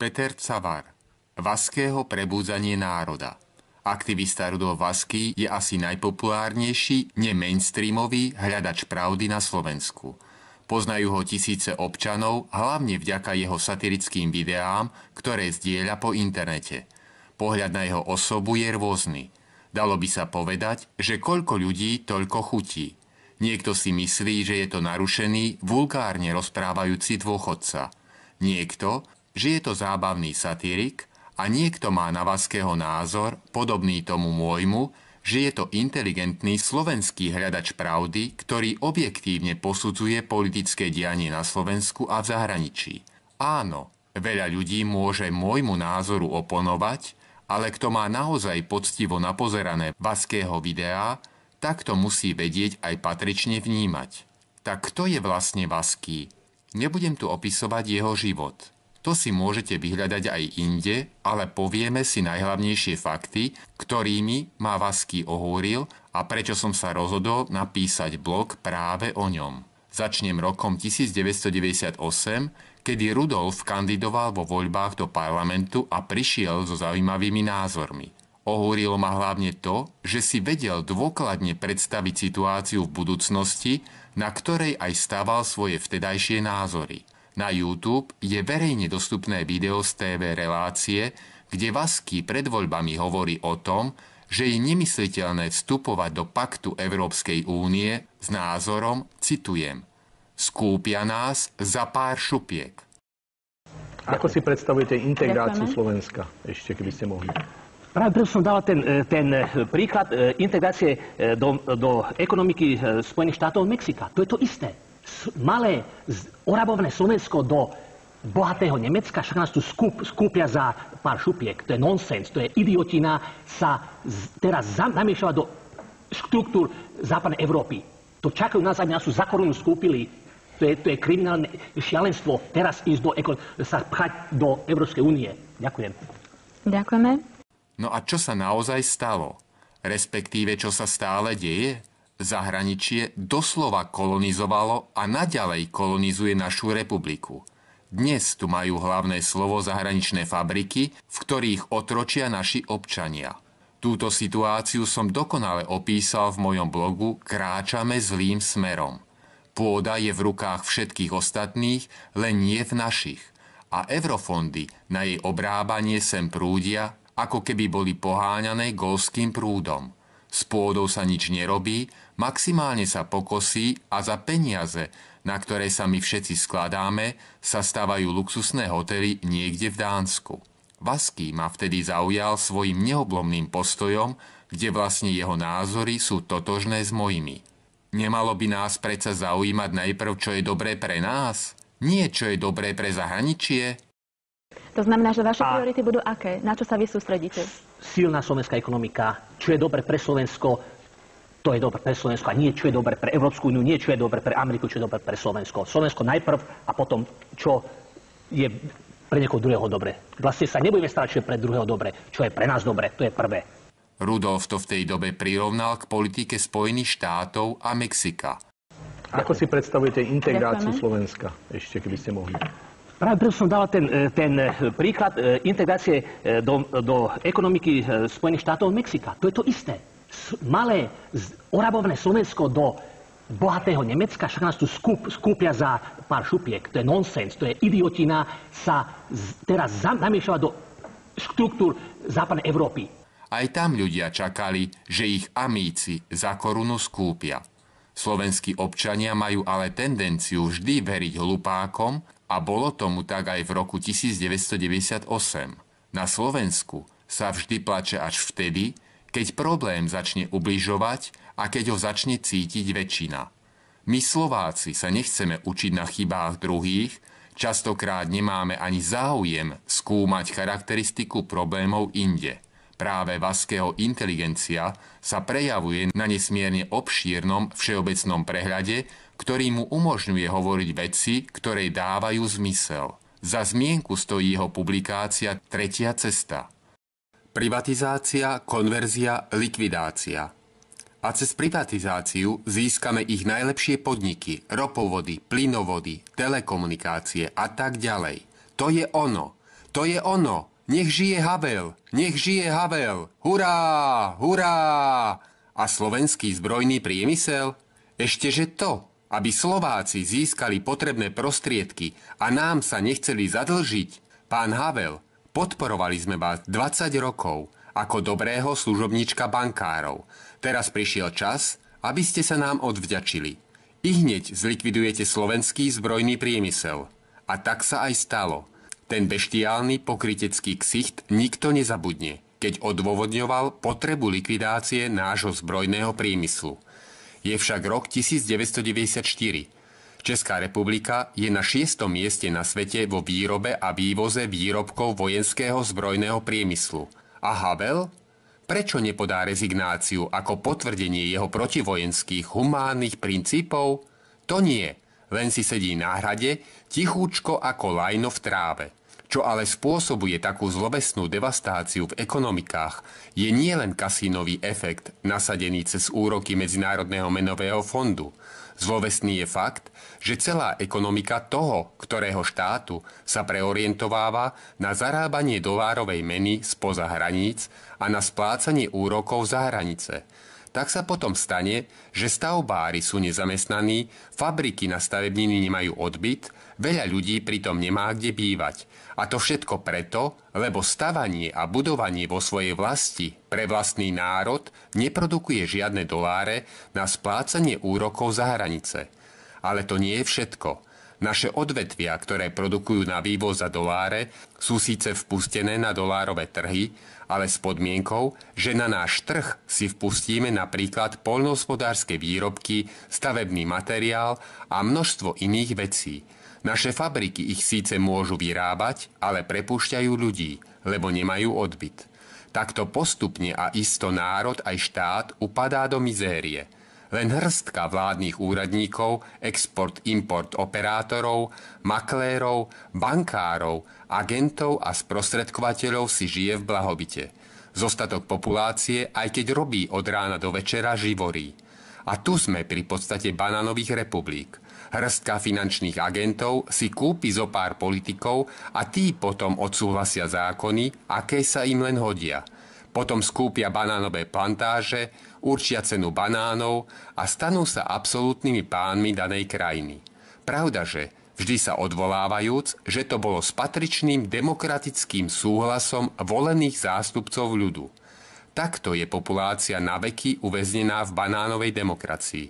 Peter Cavar Vaského prebúdzanie národa Aktivista Rudolf Vasky je asi najpopulárnejší nemainstreamový hľadač pravdy na Slovensku. Poznajú ho tisíce občanov, hlavne vďaka jeho satirickým videám, ktoré zdieľa po internete. Pohľad na jeho osobu je rôzny. Dalo by sa povedať, že koľko ľudí, toľko chutí. Niekto si myslí, že je to narušený, vulgárne rozprávajúci dôchodca. Niekto, že je to zábavný satírik a niekto má na Vaského názor, podobný tomu môjmu, že je to inteligentný slovenský hľadač pravdy, ktorý objektívne posudzuje politické dianie na Slovensku a v zahraničí. Áno, veľa ľudí môže môjmu názoru oponovať, ale kto má naozaj poctivo napozerané Vaského videá, tak to musí vedieť aj patrične vnímať. Tak kto je vlastne Vaský? Nebudem tu opisovať jeho život. To si môžete vyhľadať aj inde, ale povieme si najhlavnejšie fakty, ktorými ma Vasky ohúril a prečo som sa rozhodol napísať blog práve o ňom. Začnem rokom 1998, kedy Rudolf kandidoval vo voľbách do parlamentu a prišiel so zaujímavými názormi. Ohúrilo ma hlavne to, že si vedel dôkladne predstaviť situáciu v budúcnosti, na ktorej aj stával svoje vtedajšie názory – na YouTube je verejne dostupné video z TV relácie, kde Vasky pred voľbami hovorí o tom, že je nemysliteľné vstupovať do paktu Európskej únie s názorom, citujem, skúpia nás za pár šupiek. Ako si predstavujete integráciu Slovenska, ešte keby ste mohli? Práve preto som dala ten, e, ten e, príklad e, integrácie do, do ekonomiky Spojených štátov Mexika. To je to isté malé orabovné Slovensko do bohatého Nemecka, však nás tu skup, skúpia za pár šupiek. To je nonsens, to je idiotina sa z, teraz namiešava do štruktúr západnej Európy. To čakajú nás, aby nás za korunu skúpili. To je, to je kriminálne šialenstvo teraz ísť do, eko, sa pchať do Európskej únie. Ďakujem. Ďakujeme. No a čo sa naozaj stalo? Respektíve, čo sa stále deje? Zahraničie doslova kolonizovalo a naďalej kolonizuje našu republiku. Dnes tu majú hlavné slovo zahraničné fabriky, v ktorých otročia naši občania. Túto situáciu som dokonale opísal v mojom blogu Kráčame zlým smerom. Pôda je v rukách všetkých ostatných, len nie v našich. A eurofondy na jej obrábanie sem prúdia, ako keby boli poháňané golským prúdom. S pôdou sa nič nerobí, maximálne sa pokosí a za peniaze, na ktoré sa my všetci skladáme, sa stávajú luxusné hotely niekde v Dánsku. Vasky ma vtedy zaujal svojim neoblomným postojom, kde vlastne jeho názory sú totožné s mojimi. Nemalo by nás predsa zaujímať najprv, čo je dobré pre nás, nie čo je dobré pre zahraničie. To znamená, že vaše a priority budú aké? Na čo sa vy sústredíte? Silná slovenská ekonomika, čo je dobre pre Slovensko, to je dobre pre Slovensko a nie, čo je dobre pre Európsku úniu, nie, čo je dobre pre Ameriku, čo je dobre pre Slovensko. Slovensko najprv a potom, čo je pre niekoho druhého dobre. Vlastne sa nebudeme starať, čo je pre druhého dobre, čo je pre nás dobre, to je prvé. Rudolf to v tej dobe prirovnal k politike Spojených štátov a Mexika. Ako si predstavujete integráciu Slovenska, ešte keby ste mohli? Práve preto som dal ten, e, ten e, priklad e, do, do Spojených štátov Mexika. To je to isté. Malé, orabovné Slovensko do bohatého Nemecka, však nás tu skup, za pár šupiek. To je nonsens, to je idiotina sa teraz namiešava do štruktúr západnej Európy. Aj tam ľudia čakali, že ich amíci za korunu skúpia. Slovenskí občania majú ale tendenciu vždy veriť hlupákom a bolo tomu tak aj v roku 1998. Na Slovensku sa vždy plače až vtedy, keď problém začne ubližovať a keď ho začne cítiť väčšina. My Slováci sa nechceme učiť na chybách druhých, častokrát nemáme ani záujem skúmať charakteristiku problémov inde. Práve vaského inteligencia sa prejavuje na nesmierne obšírnom všeobecnom prehľade ktorý mu umožňuje hovoriť veci, ktoré dávajú zmysel. Za zmienku stojí jeho publikácia Tretia cesta. Privatizácia, konverzia, likvidácia. A cez privatizáciu získame ich najlepšie podniky, ropovody, plynovody, telekomunikácie a tak ďalej. To je ono. To je ono. Nech žije Havel. Nech žije Havel. Hurá! Hurá! A slovenský zbrojný priemysel? Ešteže to. Aby Slováci získali potrebné prostriedky a nám sa nechceli zadlžiť, pán Havel, podporovali sme vás 20 rokov ako dobrého služobnička bankárov. Teraz prišiel čas, aby ste sa nám odvďačili. I hneď zlikvidujete slovenský zbrojný priemysel. A tak sa aj stalo. Ten beštiálny pokrytecký ksicht nikto nezabudne, keď odôvodňoval potrebu likvidácie nášho zbrojného priemyslu – je však rok 1994. Česká republika je na šiestom mieste na svete vo výrobe a vývoze výrobkov vojenského zbrojného priemyslu. A Havel? Prečo nepodá rezignáciu ako potvrdenie jeho protivojenských humánnych princípov? To nie, len si sedí na hrade, tichúčko ako lajno v tráve. Čo ale spôsobuje takú zlobesnú devastáciu v ekonomikách, je nielen kasínový efekt nasadený cez úroky Medzinárodného menového fondu. Zlovesný je fakt, že celá ekonomika toho, ktorého štátu sa preorientováva na zarábanie dolárovej meny spoza hraníc a na splácanie úrokov za hranice – tak sa potom stane, že stavbári sú nezamestnaní, fabriky na stavebniny nemajú odbyt, veľa ľudí pritom nemá kde bývať. A to všetko preto, lebo stavanie a budovanie vo svojej vlasti pre vlastný národ neprodukuje žiadne doláre na splácanie úrokov za hranice. Ale to nie je všetko – naše odvetvia, ktoré produkujú na vývoz za doláre, sú síce vpustené na dolárové trhy, ale s podmienkou, že na náš trh si vpustíme napríklad poľnohospodárske výrobky, stavebný materiál a množstvo iných vecí. Naše fabriky ich síce môžu vyrábať, ale prepušťajú ľudí, lebo nemajú odbyt. Takto postupne a isto národ aj štát upadá do mizérie – len hrstka vládnych úradníkov, export-import operátorov, maklérov, bankárov, agentov a sprostredkovateľov si žije v blahobite. Zostatok populácie, aj keď robí od rána do večera, živorí. A tu sme pri podstate banánových republik – hrstka finančných agentov si kúpi zo pár politikov a tí potom odsúhlasia zákony, aké sa im len hodia – potom skúpia banánové plantáže, určia cenu banánov a stanú sa absolútnymi pánmi danej krajiny. Pravdaže, vždy sa odvolávajúc, že to bolo s patričným demokratickým súhlasom volených zástupcov ľudu. Takto je populácia naveky uväznená v banánovej demokracii.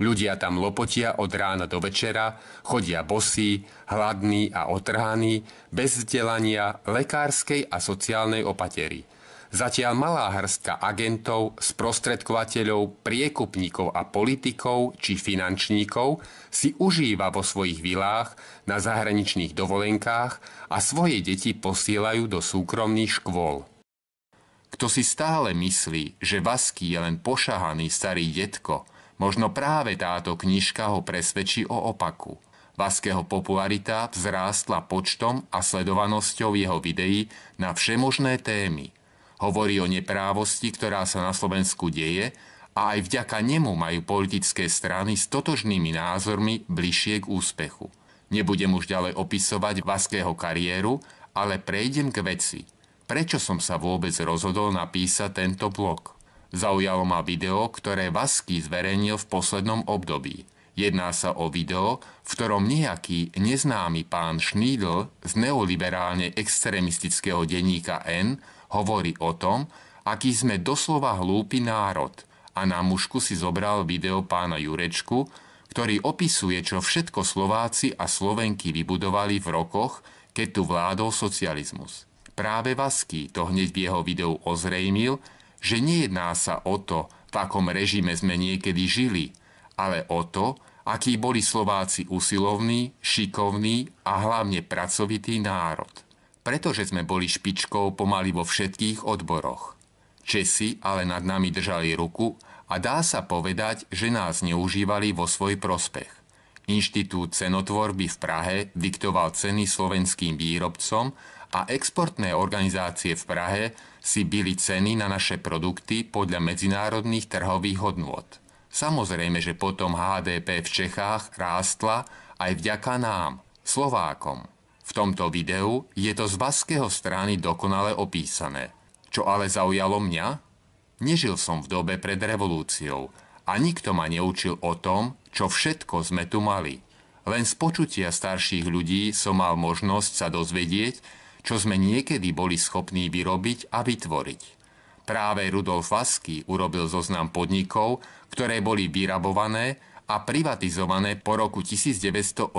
Ľudia tam lopotia od rána do večera, chodia bosí, hladní a otrhaní, bez vzdelania, lekárskej a sociálnej opatery – Zatiaľ malá hrstka agentov, sprostredkovateľov, priekupníkov a politikov či finančníkov si užíva vo svojich vilách na zahraničných dovolenkách a svoje deti posielajú do súkromných škôl. Kto si stále myslí, že Vasky je len pošahaný starý detko, možno práve táto knižka ho presvedčí o opaku. Vaského popularita vzrástla počtom a sledovanosťou jeho videí na všemožné témy – Hovorí o neprávosti, ktorá sa na Slovensku deje a aj vďaka nemu majú politické strany s totožnými názormi bližšie k úspechu. Nebudem už ďalej opisovať Vaského kariéru, ale prejdem k veci. Prečo som sa vôbec rozhodol napísať tento blog? Zaujalo ma video, ktoré Vasky zverejnil v poslednom období. Jedná sa o video, v ktorom nejaký neznámy pán Schniedl z neoliberálne extremistického denníka N hovorí o tom, aký sme doslova hlúpy národ a na mušku si zobral video pána Jurečku, ktorý opisuje, čo všetko Slováci a Slovenky vybudovali v rokoch, keď tu vládol socializmus. Práve Vasky to hneď v jeho videu ozrejmil, že nejedná sa o to, v akom režime sme niekedy žili – ale o to, akí boli Slováci usilovní, šikovní a hlavne pracovitý národ. Pretože sme boli špičkou pomaly vo všetkých odboroch. Česi ale nad nami držali ruku a dá sa povedať, že nás neužívali vo svoj prospech. Inštitút cenotvorby v Prahe diktoval ceny slovenským výrobcom a exportné organizácie v Prahe si byli ceny na naše produkty podľa medzinárodných trhových hodnôt. Samozrejme, že potom HDP v Čechách rástla aj vďaka nám, Slovákom. V tomto videu je to z baského strany dokonale opísané. Čo ale zaujalo mňa? Nežil som v dobe pred revolúciou a nikto ma neučil o tom, čo všetko sme tu mali. Len z počutia starších ľudí som mal možnosť sa dozvedieť, čo sme niekedy boli schopní vyrobiť a vytvoriť. Práve Rudolf Vasky urobil zoznam podnikov, ktoré boli vyrabované a privatizované po roku 1989.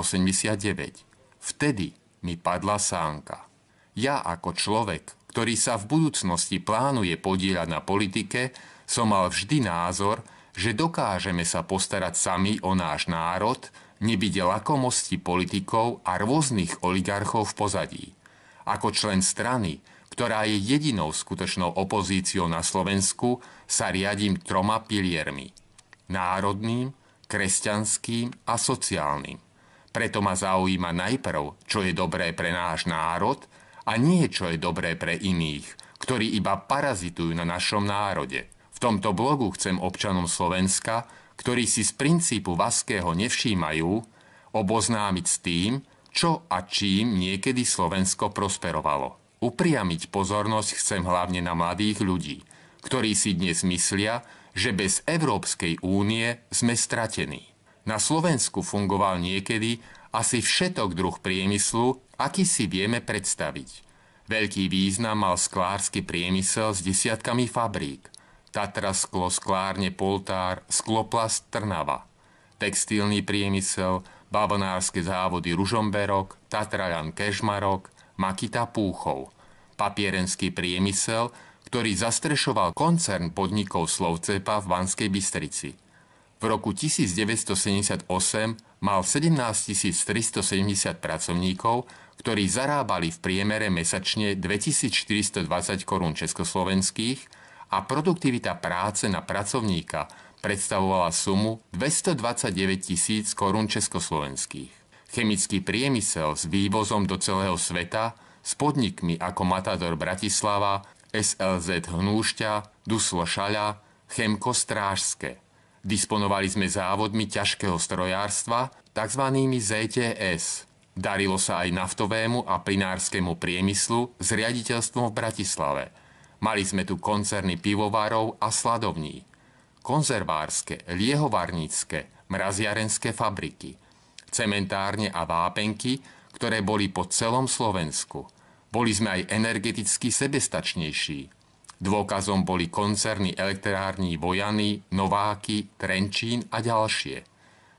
Vtedy mi padla sánka. Ja ako človek, ktorý sa v budúcnosti plánuje podieľať na politike, som mal vždy názor, že dokážeme sa postarať sami o náš národ, nebyť lakomosti politikov a rôznych oligarchov v pozadí. Ako člen strany ktorá je jedinou skutočnou opozíciou na Slovensku, sa riadím troma piliermi. Národným, kresťanským a sociálnym. Preto ma zaujíma najprv, čo je dobré pre náš národ a nie, čo je dobré pre iných, ktorí iba parazitujú na našom národe. V tomto blogu chcem občanom Slovenska, ktorí si z princípu vaského nevšímajú, oboznámiť s tým, čo a čím niekedy Slovensko prosperovalo. Upriamiť pozornosť chcem hlavne na mladých ľudí, ktorí si dnes myslia, že bez Európskej únie sme stratení. Na Slovensku fungoval niekedy asi všetok druh priemyslu, aký si vieme predstaviť. Veľký význam mal sklársky priemysel s desiatkami fabrík. Tatra sklo, sklárne, poltár, skloplast Trnava. Textilný priemysel, bavonárske závody Ružomberok, Tatrajan Kežmarok, Makita Púchov papierenský priemysel, ktorý zastrešoval koncern podnikov Slovcepa v Banskej Bystrici. V roku 1978 mal 17 370 pracovníkov, ktorí zarábali v priemere mesačne 2420 korún československých a produktivita práce na pracovníka predstavovala sumu 229 tisíc korún československých. Chemický priemysel s vývozom do celého sveta s podnikmi ako Matador Bratislava, SLZ Hnúšťa, Duslo Šaľa, Chemko Strážske. Disponovali sme závodmi ťažkého strojárstva, tzv. ZTS. Darilo sa aj naftovému a plinárskému priemyslu s riaditeľstvom v Bratislave. Mali sme tu koncerny pivovarov a sladovní, konzervárske, liehovarnícke, mraziarenské fabriky, cementárne a vápenky ktoré boli po celom Slovensku. Boli sme aj energeticky sebestačnejší. Dôkazom boli koncerny elektrární Vojany, Nováky, Trenčín a ďalšie.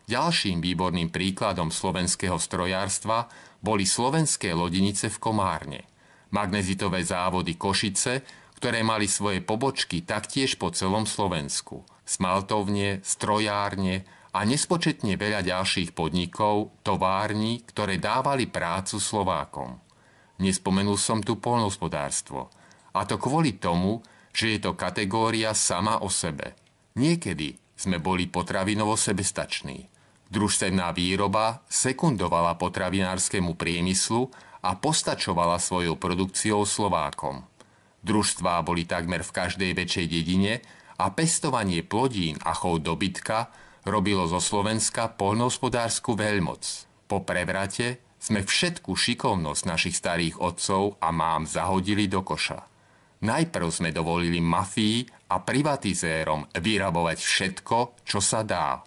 Ďalším výborným príkladom slovenského strojárstva boli slovenské lodinice v Komárne, magnezitové závody Košice, ktoré mali svoje pobočky taktiež po celom Slovensku, smaltovne, strojárne, a nespočetne veľa ďalších podnikov, tovární, ktoré dávali prácu Slovákom. Nespomenul som tu polnospodárstvo. A to kvôli tomu, že je to kategória sama o sebe. Niekedy sme boli potravinovo sebestační. Družstevná výroba sekundovala potravinárskému priemyslu a postačovala svojou produkciou Slovákom. Družstvá boli takmer v každej väčšej dedine a pestovanie plodín a chov dobytka – robilo zo Slovenska poľnohospodárskú veľmoc. Po prevrate sme všetku šikovnosť našich starých otcov a mám zahodili do koša. Najprv sme dovolili mafii a privatizérom vyrabovať všetko, čo sa dá.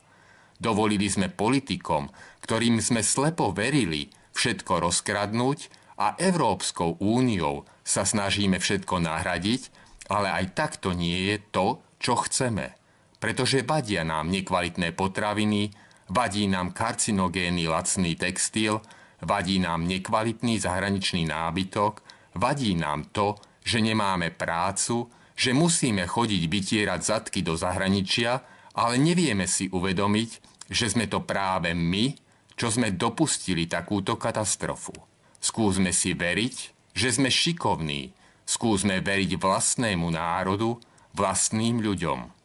Dovolili sme politikom, ktorým sme slepo verili, všetko rozkradnúť a Európskou úniou sa snažíme všetko nahradiť, ale aj takto nie je to, čo chceme pretože vadia nám nekvalitné potraviny, vadí nám karcinogénny lacný textil, vadí nám nekvalitný zahraničný nábytok, vadí nám to, že nemáme prácu, že musíme chodiť vytierať zadky do zahraničia, ale nevieme si uvedomiť, že sme to práve my, čo sme dopustili takúto katastrofu. Skúsme si veriť, že sme šikovní, skúsme veriť vlastnému národu, vlastným ľuďom.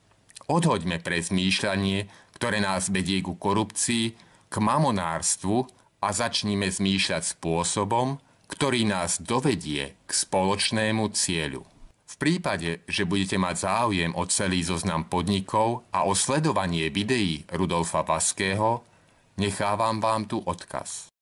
Odhoďme pre zmýšľanie, ktoré nás vedie ku korupcii, k mamonárstvu a začníme zmýšľať spôsobom, ktorý nás dovedie k spoločnému cieľu. V prípade, že budete mať záujem o celý zoznam podnikov a o sledovanie videí Rudolfa Vaského, nechávam vám tu odkaz.